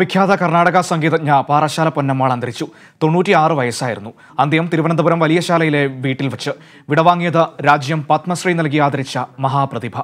വിഖ്യാത കർണാടക സംഗീതജ്ഞ പാറശാല പൊന്നമ്മാൾ അന്തരിച്ചു തൊണ്ണൂറ്റിയാറ് വയസ്സായിരുന്നു അന്ത്യം തിരുവനന്തപുരം വലിയശാലയിലെ വീട്ടിൽ വച്ച് വിടവാങ്ങിയത് രാജ്യം പത്മശ്രീ നൽകി ആദരിച്ച മഹാപ്രതിഭ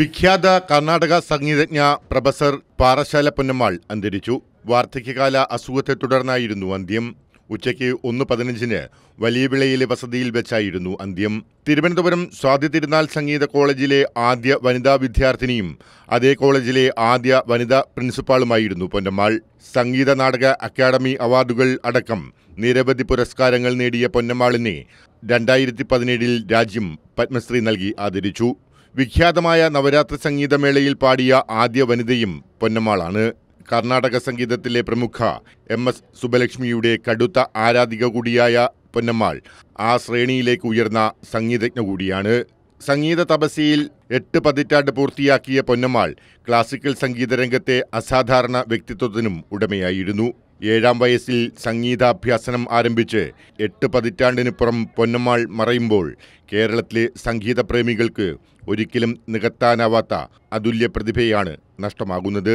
വിഖ്യാത കർണാടക സംഗീതജ്ഞ പ്രൊഫസർ പാറശാല പൊന്നമ്മാൾ അന്തരിച്ചു വാർദ്ധക്യകാല അസുഖത്തെ തുടർന്നായിരുന്നു അന്ത്യം ഉച്ചയ്ക്ക് ഒന്ന് പതിനഞ്ചിന് വലിയവിളയിലെ വസതിയിൽ വെച്ചായിരുന്നു അന്ത്യം തിരുവനന്തപുരം സ്വാതി തിരുനാൾ സംഗീത കോളേജിലെ ആദ്യ വനിതാ വിദ്യാർത്ഥിനിയും അതേ കോളേജിലെ ആദ്യ വനിതാ പ്രിൻസിപ്പാളുമായിരുന്നു പൊന്നമ്മാൾ സംഗീത നാടക അക്കാദമി അവാർഡുകൾ അടക്കം നിരവധി പുരസ്കാരങ്ങൾ നേടിയ പൊന്നമ്മാളിനെ രണ്ടായിരത്തി പതിനേഴിൽ രാജ്യം പത്മശ്രീ നൽകി ആദരിച്ചു വിഖ്യാതമായ നവരാത്രി സംഗീതമേളയിൽ പാടിയ ആദ്യ വനിതയും പൊന്നമ്മാളാണ് കർണാടക സംഗീതത്തിലെ പ്രമുഖ എം എസ് സുബലക്ഷ്മിയുടെ കടുത്ത ആരാധിക കൂടിയായ പൊന്നമ്മാൾ ആ ശ്രേണിയിലേക്ക് ഉയർന്ന സംഗീതജ്ഞ കൂടിയാണ് സംഗീത തപസ്യയിൽ എട്ട് പതിറ്റാണ്ട് പൂർത്തിയാക്കിയ പൊന്നമ്മാൾ ക്ലാസിക്കൽ സംഗീത രംഗത്തെ അസാധാരണ വ്യക്തിത്വത്തിനും ഉടമയായിരുന്നു ഏഴാം വയസ്സിൽ സംഗീതാഭ്യാസനം ആരംഭിച്ച് എട്ട് പതിറ്റാണ്ടിന് പുറം പൊന്നമ്മാൾ മറയുമ്പോൾ കേരളത്തിലെ സംഗീത പ്രേമികൾക്ക് ഒരിക്കലും നികത്താനാവാത്ത അതുല്യ പ്രതിഭയാണ് നഷ്ടമാകുന്നത്